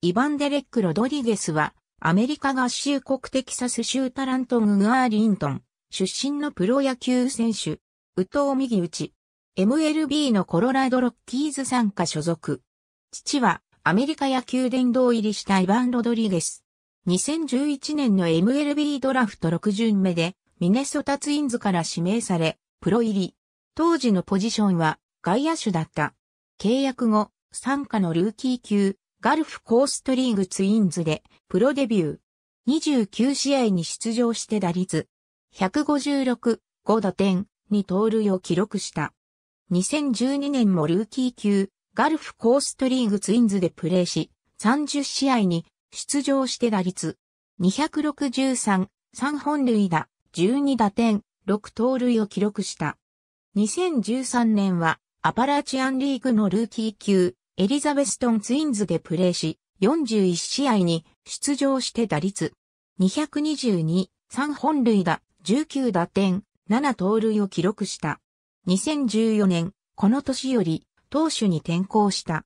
イバンデレック・ロドリゲスは、アメリカ合衆国テキサス州タラントン・グアーリントン、出身のプロ野球選手、宇ミ右打ち、MLB のコロラドロッキーズ参加所属。父は、アメリカ野球殿堂入りしたイバン・ロドリゲス。2011年の MLB ドラフト6巡目で、ミネソタツインズから指名され、プロ入り。当時のポジションは、外野手だった。契約後、参加のルーキー級、ガルフコーストリーグツインズでプロデビュー。29試合に出場して打率156、5打点、2盗塁を記録した。2012年もルーキー級、ガルフコーストリーグツインズでプレーし、30試合に出場して打率263、3本塁打、12打点、6盗塁を記録した。2013年はアパラチアンリーグのルーキー級、エリザベストンツインズでプレーし、41試合に出場して打率222、3本塁打、19打点、7盗塁を記録した。2014年、この年より投手に転向した。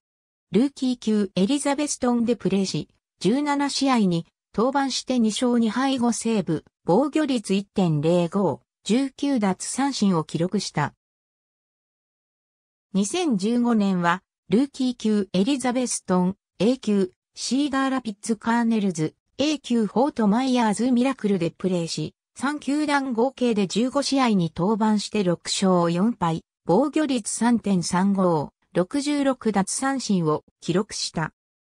ルーキー級エリザベストンでプレーし、17試合に登板して2勝2敗後セーブ、防御率1.05、19奪三振を記録した。2015年はルーキー級エリザベストン、A 級、シーダーラピッツ・カーネルズ、A 級フォート・マイヤーズ・ミラクルでプレーし、3球団合計で15試合に登板して6勝4敗、防御率3.35、66奪三振を記録した。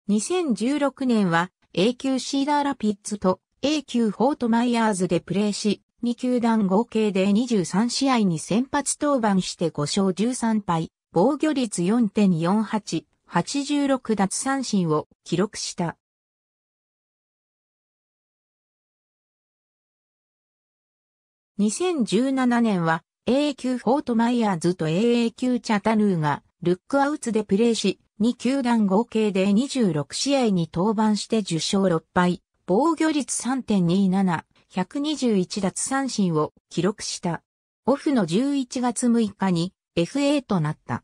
2016年は A 級シーダーラピッツと A 級フォートマイヤーズでプレーし、2球団合計で23試合に先発登板して5勝13敗、防御率4.48、86奪三振を記録した。2017年は AA 級フォートマイヤーズと AA 級チャタヌーがルックアウツでプレーし、2球団合計で26試合に登板して10勝6敗、防御率3.27、121奪三振を記録した。オフの11月6日に FA となった。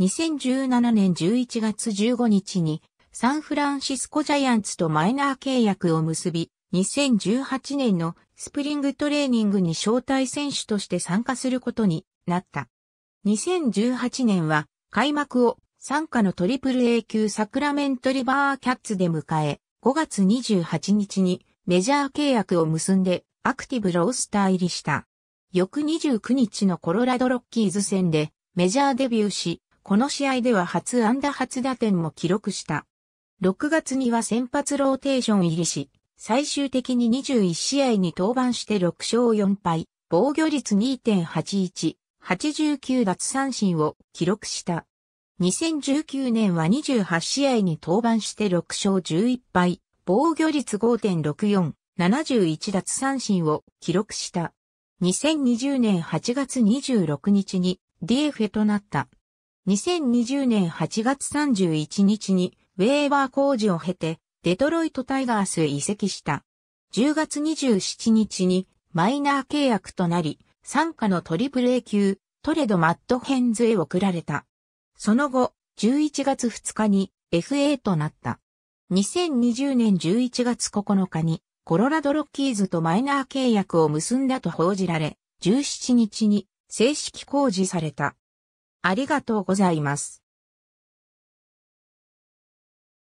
2017年11月15日にサンフランシスコジャイアンツとマイナー契約を結び、2018年のスプリングトレーニングに招待選手として参加することになった。2018年は開幕を参加のトリプル A 級サクラメントリバーキャッツで迎え、5月28日にメジャー契約を結んでアクティブロースター入りした。翌29日のコロラドロッキーズ戦でメジャーデビューし、この試合では初安打初打点も記録した。6月には先発ローテーション入りし、最終的に21試合に登板して6勝4敗、防御率2.81、89奪三振を記録した。2019年は28試合に登板して6勝11敗、防御率5.64、71奪三振を記録した。2020年8月26日に DFA となった。2020年8月31日にウェーバー工事を経てデトロイトタイガースへ移籍した。10月27日にマイナー契約となり、参加のトリプル A 級トレドマットヘンズへ送られた。その後、11月2日に FA となった。2020年11月9日にコロラドロッキーズとマイナー契約を結んだと報じられ、17日に正式公示された。ありがとうございます。